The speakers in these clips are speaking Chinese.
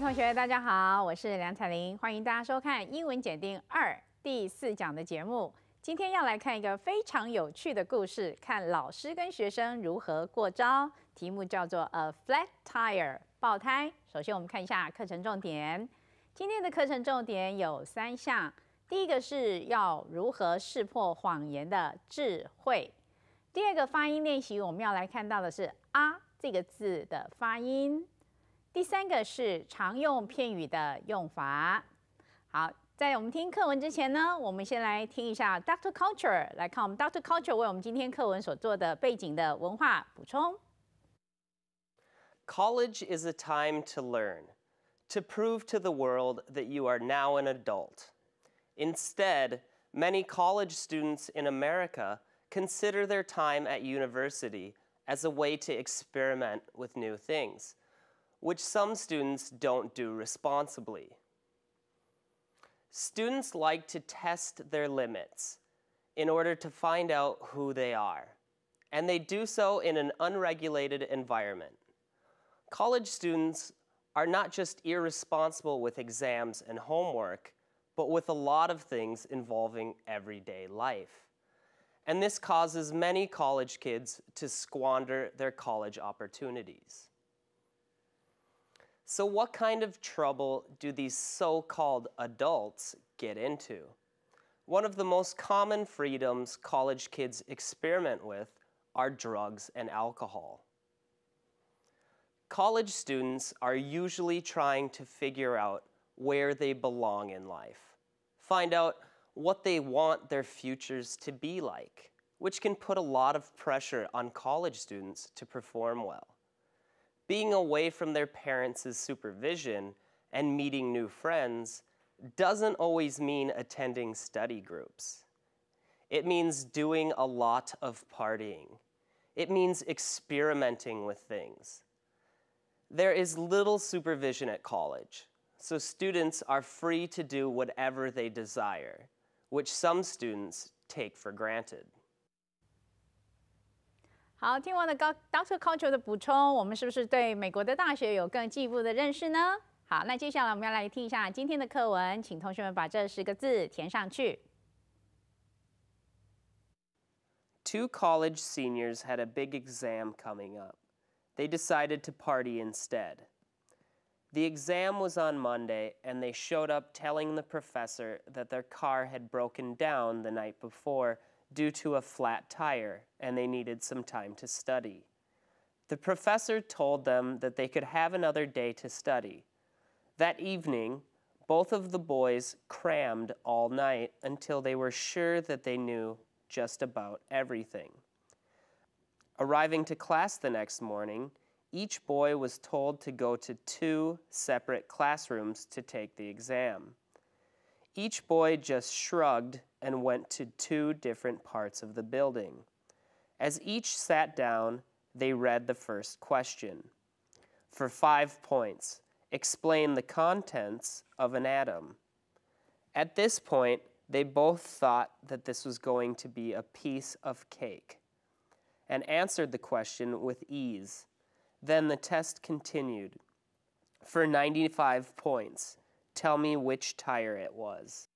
同学，大家好，我是梁彩玲，欢迎大家收看英文检定二第四讲的节目。今天要来看一个非常有趣的故事，看老师跟学生如何过招。题目叫做《A Flat Tire》爆胎。首先，我们看一下课程重点。今天的课程重点有三项，第一个是要如何识破谎言的智慧；第二个发音练习，我们要来看到的是“啊”这个字的发音。第三个是常用片语的用法。好，在我们听课文之前呢，我们先来听一下 Doctor 来看我们 Doctor Culture 为我们今天课文所做的背景的文化补充。College is a time to learn, to prove to the world that you are now an adult. Instead, many college students in America consider their time at university as a way to experiment with new things which some students don't do responsibly. Students like to test their limits in order to find out who they are, and they do so in an unregulated environment. College students are not just irresponsible with exams and homework, but with a lot of things involving everyday life. And this causes many college kids to squander their college opportunities. So, what kind of trouble do these so called adults get into? One of the most common freedoms college kids experiment with are drugs and alcohol. College students are usually trying to figure out where they belong in life, find out what they want their futures to be like, which can put a lot of pressure on college students to perform well being away from their parents' supervision and meeting new friends doesn't always mean attending study groups. It means doing a lot of partying. It means experimenting with things. There is little supervision at college, so students are free to do whatever they desire, which some students take for granted. 好，听完了高 Doctor Culture 的补充，我们是不是对美国的大学有更进一步的认识呢？好，那接下来我们要来听一下今天的课文，请同学们把这十个字填上去。Two college seniors had a big exam coming up. They decided to party instead. The exam was on Monday, and they showed up telling the professor that their car had broken down the night before due to a flat tire, and they needed some time to study. The professor told them that they could have another day to study. That evening, both of the boys crammed all night until they were sure that they knew just about everything. Arriving to class the next morning, each boy was told to go to two separate classrooms to take the exam. Each boy just shrugged and went to two different parts of the building. As each sat down, they read the first question. For five points, explain the contents of an atom. At this point, they both thought that this was going to be a piece of cake and answered the question with ease. Then the test continued. For 95 points, tell me which tire it was.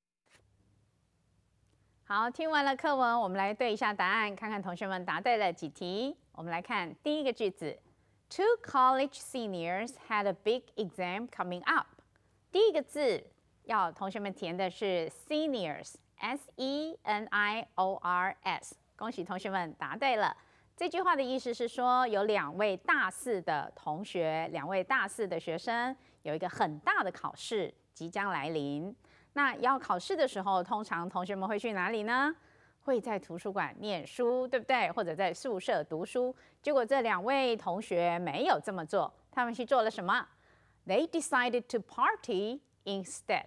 好，听完了课文，我们来对一下答案，看看同学们答对了几题。我们来看第一个句子：Two college seniors had a big exam coming up。第一个字要同学们填的是 seniors，s e n i o r s。恭喜同学们答对了。这句话的意思是说，有两位大四的同学，两位大四的学生，有一个很大的考试即将来临。那要考试的时候，通常同学们会去哪里呢？会在图书馆念书，对不对？或者在宿舍读书。结果这两位同学没有这么做，他们去做了什么？They decided to party instead。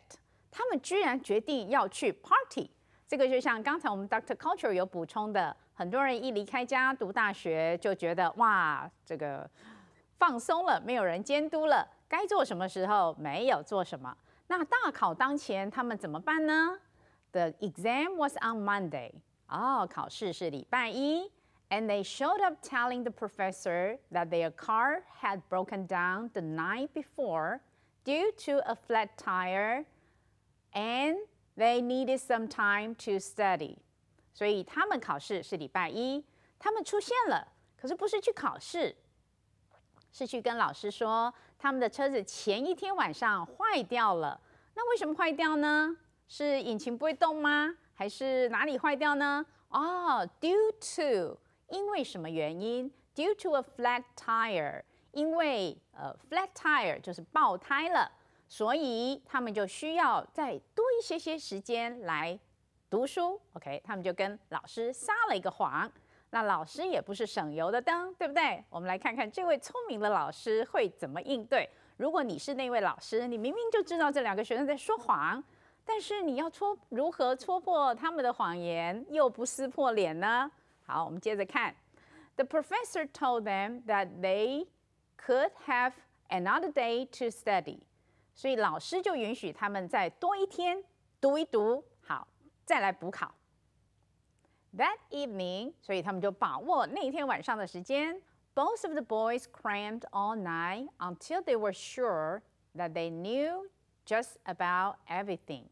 他们居然决定要去 party。这个就像刚才我们 Dr. c u l t u r e 有补充的，很多人一离开家读大学，就觉得哇，这个放松了，没有人监督了，该做什么时候没有做什么。那大考当前，他们怎么办呢？The exam was on Monday. Oh, and they showed up telling the professor that their car had broken down the night before due to a flat tire, and they needed some time to study. 所以他们考试是礼拜一，他们出现了，可是不是去考试，是去跟老师说他们的车子前一天晚上坏掉了，那为什么坏掉呢？是引擎不会动吗？还是哪里坏掉呢？哦，due to 因为什么原因？due to a flat tire，因为呃 flat tire 就是爆胎了，所以他们就需要再多一些些时间来读书。OK，他们就跟老师撒了一个谎。那老师也不是省油的灯，对不对？我们来看看这位聪明的老师会怎么应对。如果你是那位老师，你明明就知道这两个学生在说谎，但是你要戳如何戳破他们的谎言，又不撕破脸呢？好，我们接着看。The professor told them that they could have another day to study，所以老师就允许他们再多一天读一读，好再来补考。That evening，所以他们就把握那一天晚上的时间。Both of the boys crammed all night until they were sure that they knew just about everything.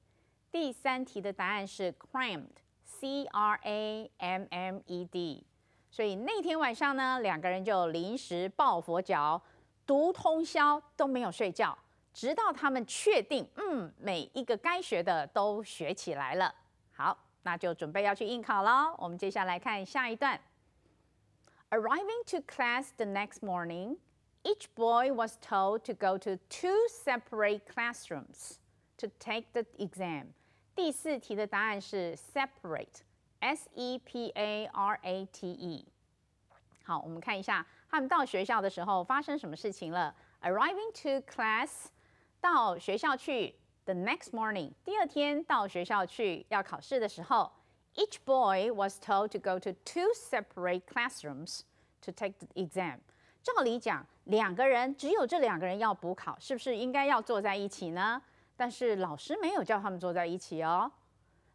第三题的答案是 crammed，c r a m m e d。所以那天晚上呢，两个人就临时抱佛脚，读通宵都没有睡觉，直到他们确定，嗯，每一个该学的都学起来了。好。那就准备要去应考喽。我们接下来看下一段。Arriving to class the next morning, each boy was told to go to two separate classrooms to take the exam。第四题的答案是 separate，S-E-P-A-R-A-T-E。好，我们看一下他们到学校的时候发生什么事情了。Arriving to class，到学校去。The next morning，第二天到学校去要考试的时候，each boy was told to go to two separate classrooms to take the exam。照理讲，两个人只有这两个人要补考，是不是应该要坐在一起呢？但是老师没有叫他们坐在一起哦，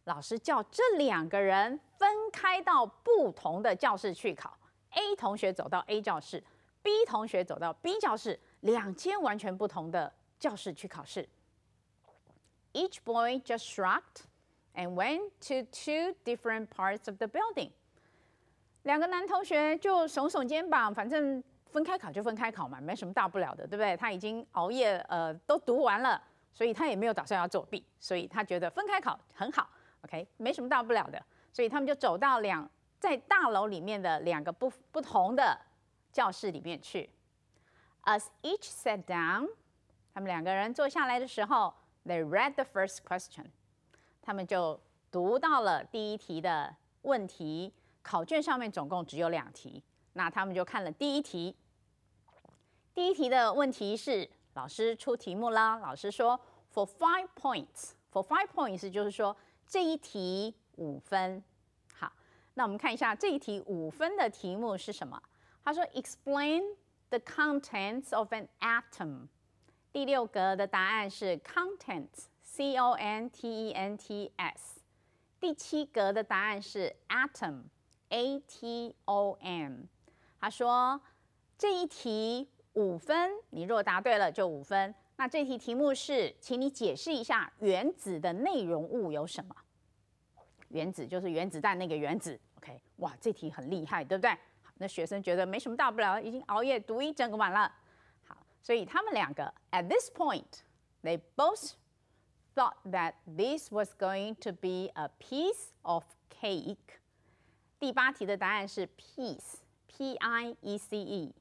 老师叫这两个人分开到不同的教室去考。A 同学走到 A 教室，B 同学走到 B 教室，两间完全不同的教室去考试。Each boy just shrugged and went to two different parts of the building。两个男同学就耸耸肩膀，反正分开考就分开考嘛，没什么大不了的，对不对？他已经熬夜呃都读完了，所以他也没有打算要作弊，所以他觉得分开考很好，OK，没什么大不了的。所以他们就走到两在大楼里面的两个不不同的教室里面去。As each sat down，他们两个人坐下来的时候。They read the first question，他们就读到了第一题的问题。考卷上面总共只有两题，那他们就看了第一题。第一题的问题是老师出题目啦，老师说 for five points，for five points 就是说这一题五分。好，那我们看一下这一题五分的题目是什么？他说 explain the contents of an atom。第六格的答案是 contents，C O N T E N T S。第七格的答案是 atom，A T O M。他说这一题五分，你若答对了就五分。那这题题目是，请你解释一下原子的内容物有什么？原子就是原子弹那个原子。OK，哇，这题很厉害，对不对？那学生觉得没什么大不了，已经熬夜读一整个晚了。所以他们两个 at this point they both thought that this was going to be a piece of cake。第八题的答案是 piece, i e c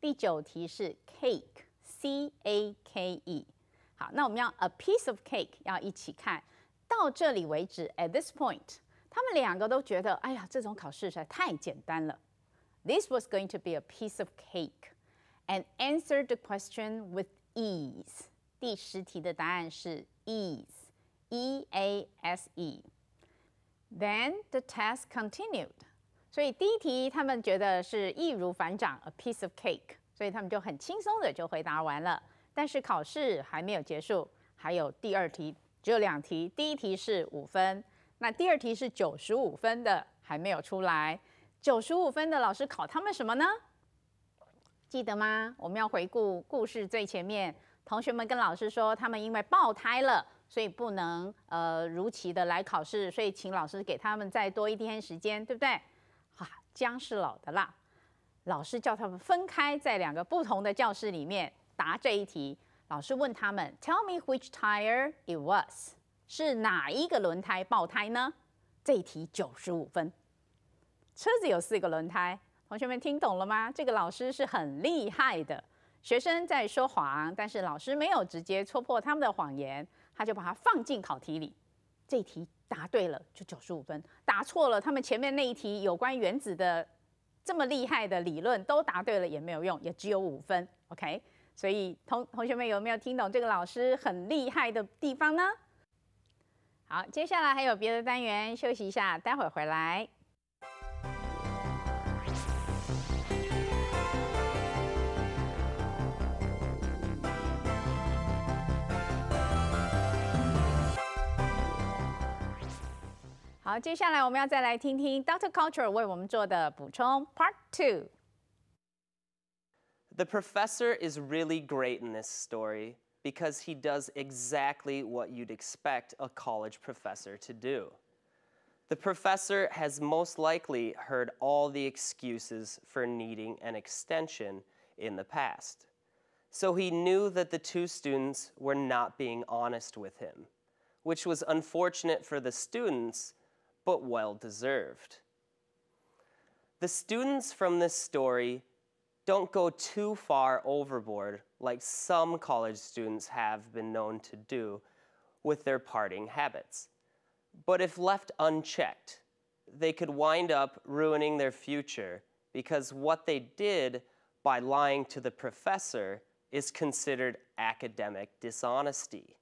cake, a k e。好，那我们要 a piece of cake 要一起看到这里为止 at this point，他们两个都觉得，哎呀，这种考试实在太简单了。This was going to be a piece of cake。and answer the question with ease. 第十题的答案是 ease, E A S E. Then the test continued. 所以第一题他们觉得是易如反掌，a piece of cake，所以他们就很轻松的就回答完了。但是考试还没有结束，还有第二题，只有两题。第一题是五分，那第二题是九十五分的，还没有出来。九十五分的老师考他们什么呢？记得吗？我们要回顾故事最前面，同学们跟老师说，他们因为爆胎了，所以不能呃如期的来考试，所以请老师给他们再多一天时间，对不对？啊，姜是老的辣，老师叫他们分开在两个不同的教室里面答这一题。老师问他们，Tell me which tire it was，是哪一个轮胎爆胎呢？这一题九十五分，车子有四个轮胎。同学们听懂了吗？这个老师是很厉害的，学生在说谎，但是老师没有直接戳破他们的谎言，他就把它放进考题里。这题答对了就九十五分，答错了，他们前面那一题有关原子的这么厉害的理论都答对了也没有用，也只有五分。OK，所以同同学们有没有听懂这个老师很厉害的地方呢？好，接下来还有别的单元，休息一下，待会儿回来。好，接下来我们要再来听听 Dr. Culture 为我们做的补充 Part Two。The professor is really great in this story because he does exactly what you'd expect a college professor to do. The professor has most likely heard all the excuses for needing an extension in the past. So he knew that the two students were not being honest with him, which was unfortunate for the students but well deserved. The students from this story don't go too far overboard like some college students have been known to do with their parting habits. But if left unchecked, they could wind up ruining their future because what they did by lying to the professor is considered academic dishonesty.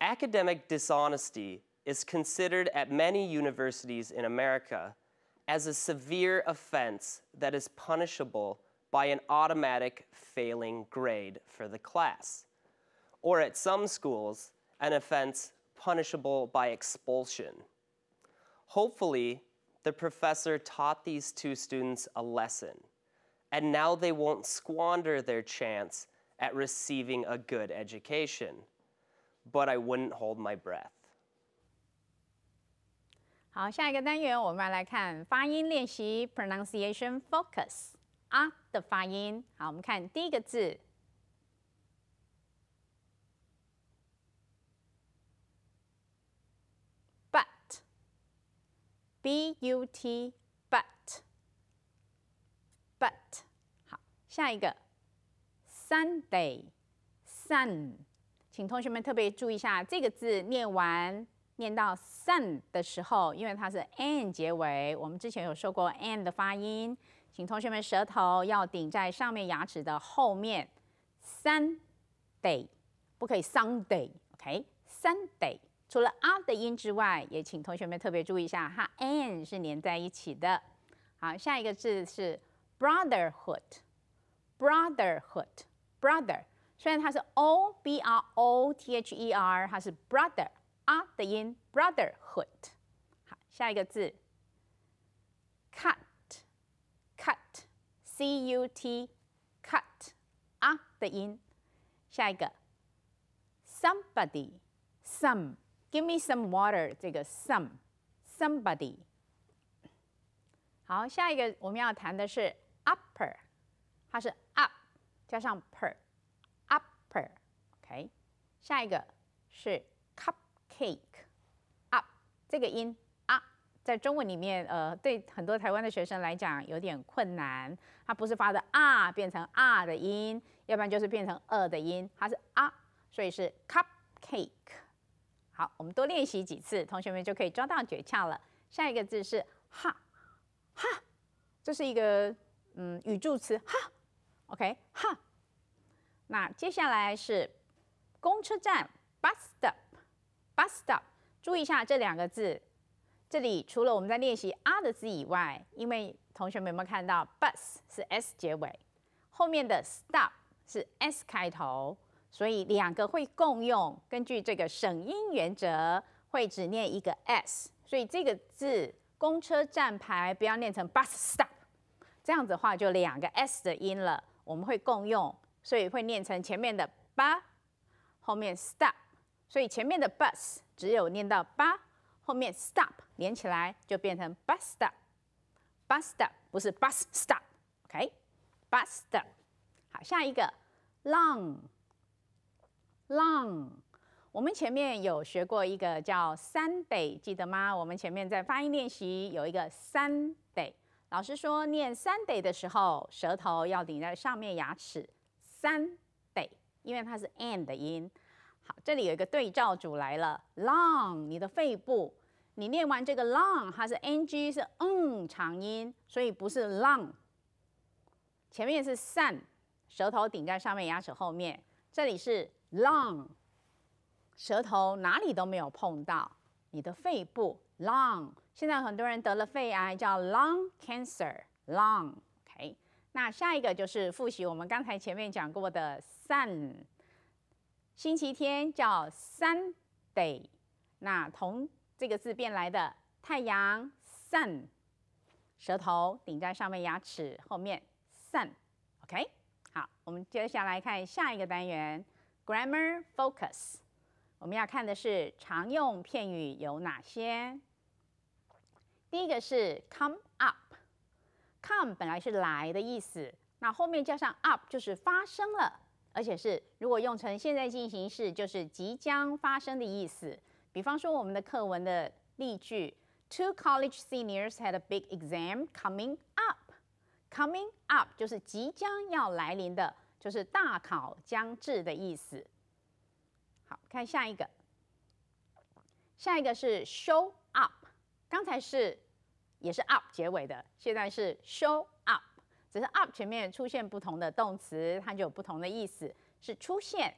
Academic dishonesty is considered at many universities in America as a severe offense that is punishable by an automatic failing grade for the class, or at some schools, an offense punishable by expulsion. Hopefully, the professor taught these two students a lesson, and now they won't squander their chance at receiving a good education. But I wouldn't hold my breath. 好，下一个单元我们要来看发音练习 （pronunciation focus） 啊的发音。好，我们看第一个字，but，b-u-t，but，but。好，下一个，Sunday，sun，请同学们特别注意一下这个字念完。念到 sun 的时候，因为它是 n 结尾，我们之前有说过 n 的发音，请同学们舌头要顶在上面牙齿的后面。Sunday 不可以 Sunday，OK？Sunday 除了啊的音之外，也请同学们特别注意一下，它 n 是连在一起的。好，下一个字是 brotherhood，brotherhood，brother。虽然它是 o b r o t h e r，它是 brother。啊的音，brotherhood。好，下一个字，cut，cut，c-u-t，cut。啊的音，下一个，somebody，some，give me some water。这个 some，somebody。好，下一个我们要谈的是 upper，它是 up 加上 per，upper。OK，下一个是。cake，up 这个音啊，在中文里面，呃，对很多台湾的学生来讲有点困难。它不是发的啊，变成啊的音，要不然就是变成呃的音，它是啊，所以是 cupcake。好，我们多练习几次，同学们就可以抓到诀窍了。下一个字是哈哈，这是一个嗯语助词哈，OK 哈。那接下来是公车站 bus 的。Bus stop，注意一下这两个字。这里除了我们在练习 “r” 的字以外，因为同学们有没有看到 “bus” 是 “s” 结尾，后面的 “stop” 是 “s” 开头，所以两个会共用。根据这个省音原则，会只念一个 “s”。所以这个字公车站牌不要念成 “bus stop”，这样子的话就两个 “s” 的音了，我们会共用，所以会念成前面的 b 后面 “stop”。所以前面的 bus 只有念到八，后面 stop 连起来就变成 bus stop，bus stop 不是 bus stop，OK，bus stop。好，下一个 long，long，我们前面有学过一个叫 Sunday，记得吗？我们前面在发音练习有一个 Sunday，老师说念 Sunday 的时候，舌头要顶在上面牙齿，Sunday，因为它是 a n d 的音。好，这里有一个对照组来了。long，你的肺部，你念完这个 long，它是 ng，是嗯长音，所以不是 long。前面是 sun，舌头顶在上面牙齿后面，这里是 long，舌头哪里都没有碰到，你的肺部 long。现在很多人得了肺癌，叫 lung cancer，lung。OK，那下一个就是复习我们刚才前面讲过的 sun。星期天叫 Sunday，那同这个字变来的太阳 Sun，舌头顶在上面，牙齿后面 Sun，OK，好，我们接下来看下一个单元 Grammar Focus，我们要看的是常用片语有哪些。第一个是 Come up，Come 本来是来的意思，那后面加上 up 就是发生了。而且是，如果用成现在进行式，就是即将发生的意思。比方说，我们的课文的例句：Two college seniors had a big exam coming up. Coming up 就是即将要来临的，就是大考将至的意思。好，看下一个。下一个是 show up。刚才是也是 up 结尾的，现在是 show。只是 up 前面出现不同的动词，它就有不同的意思。是出现，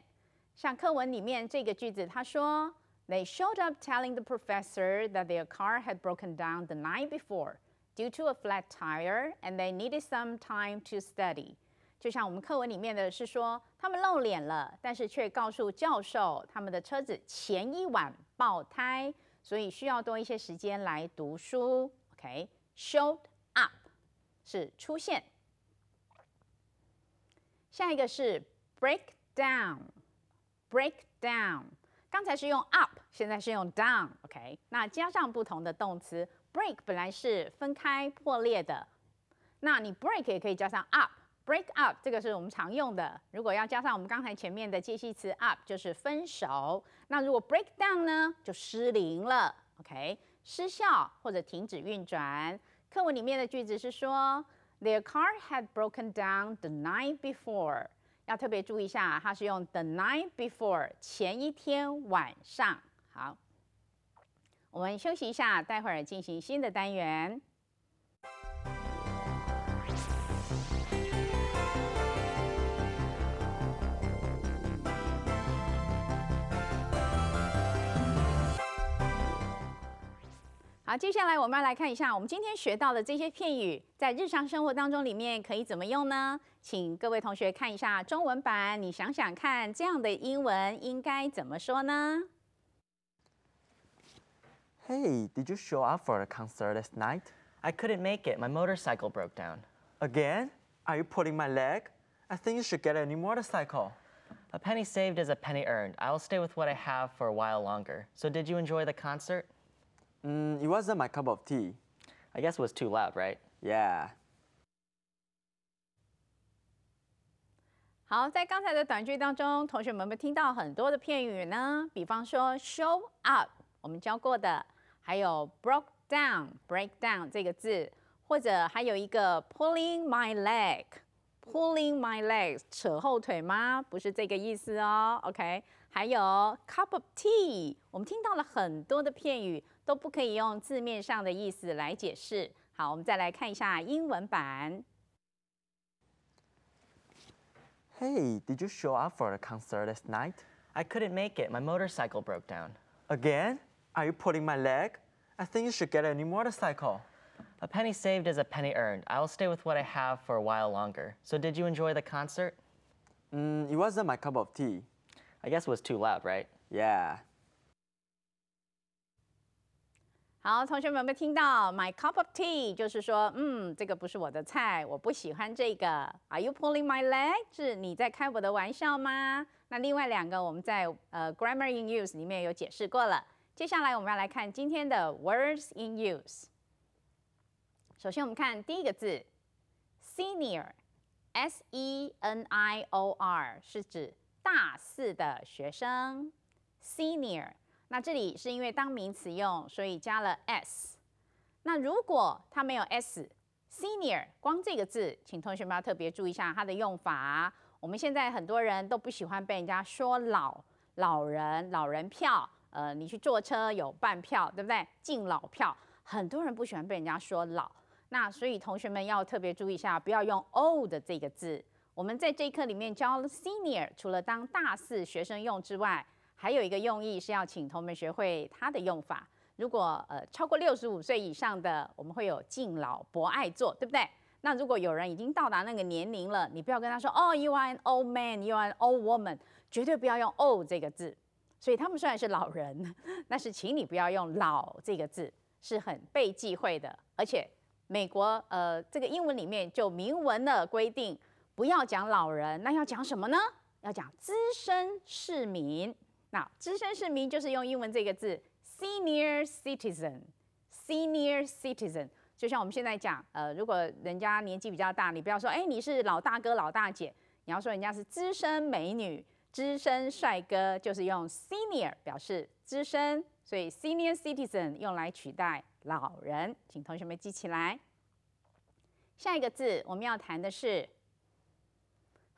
像课文里面这个句子，他说：“They showed up telling the professor that their car had broken down the night before due to a flat tire, and they needed some time to study。”就像我们课文里面的是说，他们露脸了，但是却告诉教授他们的车子前一晚爆胎，所以需要多一些时间来读书。OK，showed、okay? up 是出现。下一个是 break down，break down，刚才是用 up，现在是用 down，OK，那加上不同的动词 break 本来是分开破裂的，那你 break 也可以加上 up，break up 这个是我们常用的。如果要加上我们刚才前面的介系词 up，就是分手。那如果 break down 呢，就失灵了，OK，失效或者停止运转。课文里面的句子是说。Their car had broken down the night before. 要特别注意一下，它是用 the night before 前一天晚上。好，我们休息一下，待会儿进行新的单元。好，接下来我们要来看一下，我们今天学到的这些片语，在日常生活当中里面可以怎么用呢？请各位同学看一下中文版，你想想看，这样的英文应该怎么说呢？Hey, did you show up for the concert last night? I couldn't make it. My motorcycle broke down. Again? Are you pulling my leg? I think you should get a new motorcycle. A penny saved is a penny earned. I'll stay with what I have for a while longer. So, did you enjoy the concert? Mm, it wasn't my cup of tea. I guess it was too loud, right? Yeah. 好，在刚才的短句当中，同学们们听到很多的片语呢，比方说 show up，我们教过的，还有 broke down、break down 这个字，或者还有一个 pulling my leg，pulling my leg，扯后腿吗？不是这个意思哦，OK？还有 cup of tea，我们听到了很多的片语，都不可以用字面上的意思来解释。好，我们再来看一下英文版。Hey, did you show up for the concert last night? I couldn't make it. My motorcycle broke down. Again? Are you pulling my leg? I think you should get a new motorcycle. A penny saved is a penny earned. I will stay with what I have for a while longer. So did you enjoy the concert? Mm, it wasn't my cup of tea. I guess it was too loud, right? Yeah. 好，同学们，有没有听到 my cup of tea 就是说，嗯，这个不是我的菜，我不喜欢这个。Are you pulling my leg？是你在开我的玩笑吗？那另外两个我们在呃 grammar in use 里面有解释过了。接下来我们要来看今天的 words in use。首先我们看第一个字 senior，S E N I O R，是指大四的学生 senior。那这里是因为当名词用，所以加了 s。那如果它没有 s，senior 光这个字，请同学们要特别注意一下它的用法。我们现在很多人都不喜欢被人家说老，老人、老人票，呃，你去坐车有半票，对不对？敬老票，很多人不喜欢被人家说老。那所以同学们要特别注意一下，不要用 old 这个字。我们在这一课里面教 senior，除了当大四学生用之外，还有一个用意是要请同学们学会它的用法。如果呃超过六十五岁以上的，我们会有敬老博爱座，对不对？那如果有人已经到达那个年龄了，你不要跟他说哦，you are an old man，you are an old woman，绝对不要用 old 这个字。所以他们虽然是老人，但是请你不要用老这个字，是很被忌讳的。而且美国呃这个英文里面就明文的规定，不要讲老人，那要讲什么呢？要讲资深市民。那资深市民就是用英文这个字，senior citizen，senior citizen，就像我们现在讲，呃，如果人家年纪比较大，你不要说，哎，你是老大哥、老大姐，你要说人家是资深美女、资深帅哥，就是用 senior 表示资深，所以 senior citizen 用来取代老人，请同学们记起来。下一个字我们要谈的是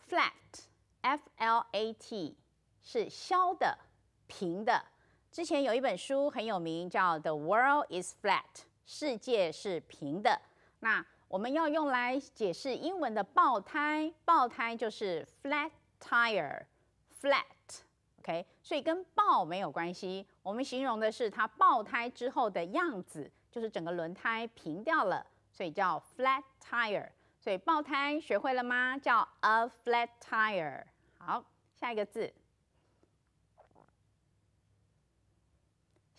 flat，F L A T。是削的，平的。之前有一本书很有名，叫《The World is Flat》，世界是平的。那我们要用来解释英文的爆胎，爆胎就是 flat tire，flat，OK？所以跟爆没有关系。我们形容的是它爆胎之后的样子，就是整个轮胎平掉了，所以叫 flat tire。所以爆胎学会了吗？叫 a flat tire。好，下一个字。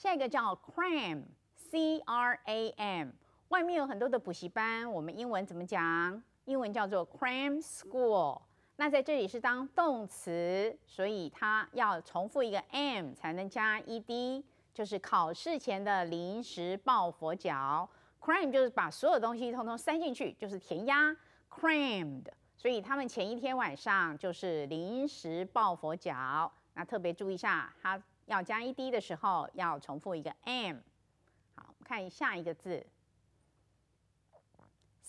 下一个叫 cram，c r a m，外面有很多的补习班，我们英文怎么讲？英文叫做 cram school。那在这里是当动词，所以它要重复一个 m 才能加 e d，就是考试前的临时抱佛脚。cram 就是把所有东西通通塞进去，就是填鸭，crammed。所以他们前一天晚上就是临时抱佛脚。那特别注意一下它。要加 ed 的时候，要重复一个 m。好，我们看下一个字。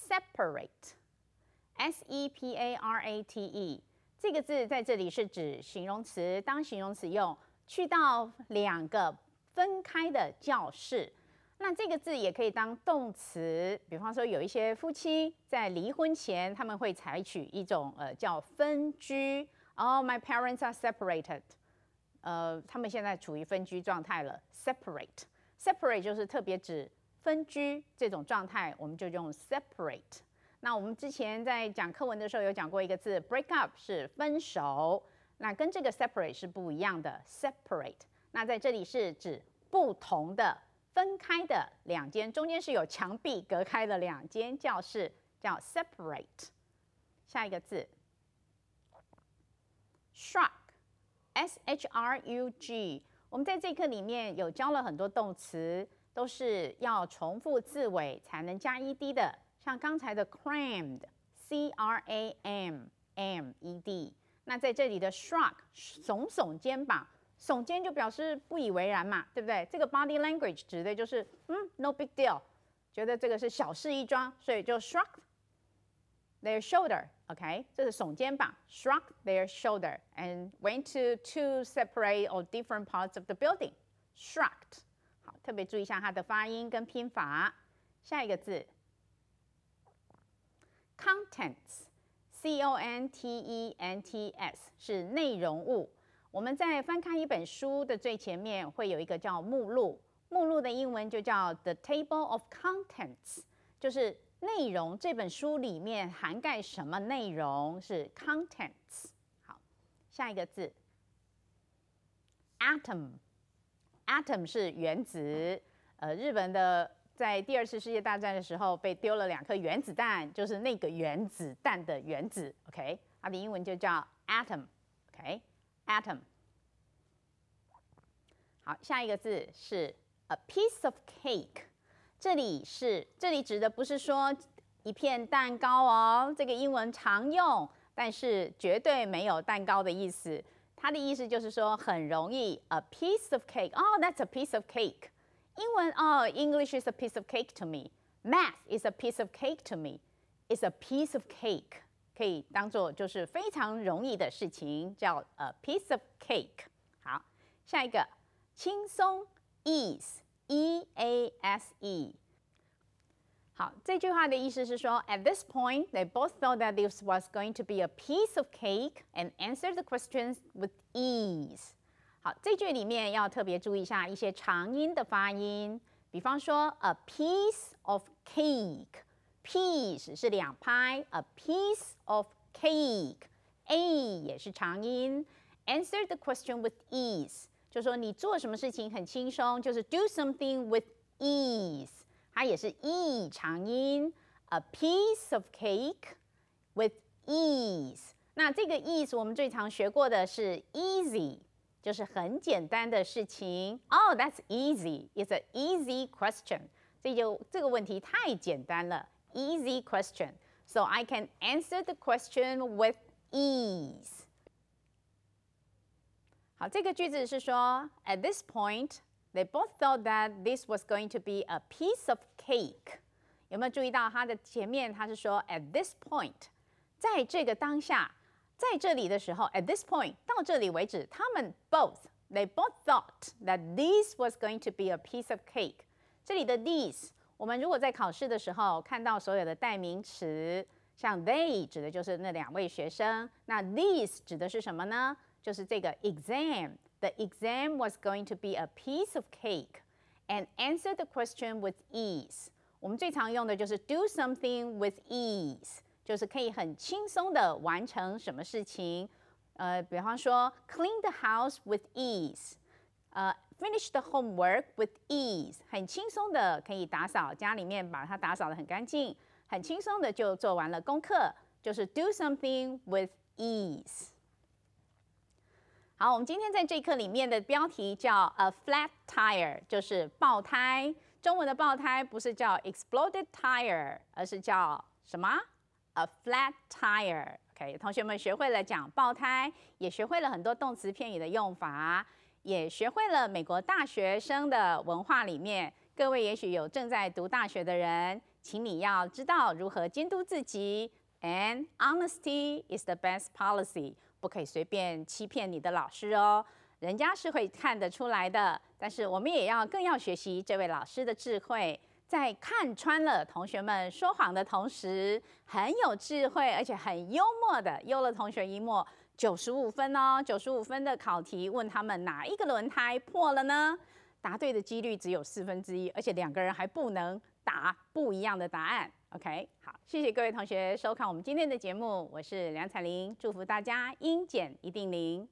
Separate，s e p a r a t e，这个字在这里是指形容词，当形容词用。去到两个分开的教室，那这个字也可以当动词。比方说，有一些夫妻在离婚前，他们会采取一种呃叫分居。Oh, my parents are separated. 呃，他们现在处于分居状态了，separate，separate 就是特别指分居这种状态，我们就用 separate。那我们之前在讲课文的时候有讲过一个字，break up 是分手，那跟这个 separate 是不一样的，separate。那在这里是指不同的、分开的两间，中间是有墙壁隔开的两间教室，叫 separate。下一个字，sharp。S H R U G，我们在这课里面有教了很多动词，都是要重复字尾才能加 e d 的，像刚才的 crammed，C R A M M E D。那在这里的 shrug，耸耸肩膀，耸肩就表示不以为然嘛，对不对？这个 body language 指的就是，嗯，no big deal，觉得这个是小事一桩，所以就 shrug。their shoulder, okay? 这是耸肩膀, shrugged their shoulder and went to two separate or different parts of the building. Shrugged. 好，特别注意一下它的发音跟拼法。下一个字，contents，c o n t e n t s 是内容物。我们在翻看一本书的最前面会有一个叫目录，目录的英文就叫 the table of contents，就是内容这本书里面涵盖什么内容？是 contents。好，下一个字 atom atom 是原子。呃，日本的在第二次世界大战的时候被丢了两颗原子弹，就是那个原子弹的原子。OK，它的英文就叫 atom。OK，atom。好，下一个字是 a piece of cake。这里是这里指的不是说一片蛋糕哦，这个英文常用，但是绝对没有蛋糕的意思。它的意思就是说很容易，a piece of cake。哦，that's a piece of cake。英文哦，English is a piece of cake to me。Math is a piece of cake to me。It's a piece of cake，可以当做就是非常容易的事情，叫 a piece of cake。好，下一个，轻松 ease。E A S E。好，这句话的意思是说，At this point, they both thought that this was going to be a piece of cake and answered the questions with ease。好，这句里面要特别注意一下一些长音的发音，比方说 a piece of cake，piece 是两拍，a piece of cake，a 也是长音，answered the question with ease。就说你做什么事情很轻松，就是 do something with ease，它也是 e 长音。A piece of cake with ease，那这个 ease 我们最常学过的是 easy，就是很简单的事情。Oh, that's easy. It's an easy question. 这就这个问题太简单了，easy question. So I can answer the question with ease. 好，这个句子是说，At this point, they both thought that this was going to be a piece of cake。有没有注意到它的前面？它是说 at this point，在这个当下，在这里的时候，at this point 到这里为止，他们 both they both thought that this was going to be a piece of cake. these，我们如果在考试的时候看到所有的代名词，像 they 指的就是那两位学生，那 these 就是这个 exam。The exam was going to be a piece of cake and answer the question with ease. 我们最常用的就是 do something with ease，就是可以很轻松的完成什么事情。呃，比方说 clean the house with ease，呃，finish the homework with ease，很轻松的可以打扫家里面，把它打扫的很干净，很轻松的就做完了功课，就是 do something with ease。好，我们今天在这课里面的标题叫 a flat tire，就是爆胎。中文的爆胎不是叫 exploded tire，而是叫什么？a flat tire。OK，同学们学会了讲爆胎，也学会了很多动词片语的用法，也学会了美国大学生的文化里面。各位也许有正在读大学的人，请你要知道如何监督自己。And honesty is the best policy. 不可以随便欺骗你的老师哦，人家是会看得出来的。但是我们也要更要学习这位老师的智慧，在看穿了同学们说谎的同时，很有智慧而且很幽默的，优了同学一默。九十五分哦，九十五分的考题问他们哪一个轮胎破了呢？答对的几率只有四分之一，而且两个人还不能答不一样的答案。OK，好，谢谢各位同学收看我们今天的节目，我是梁彩玲，祝福大家阴减一定零。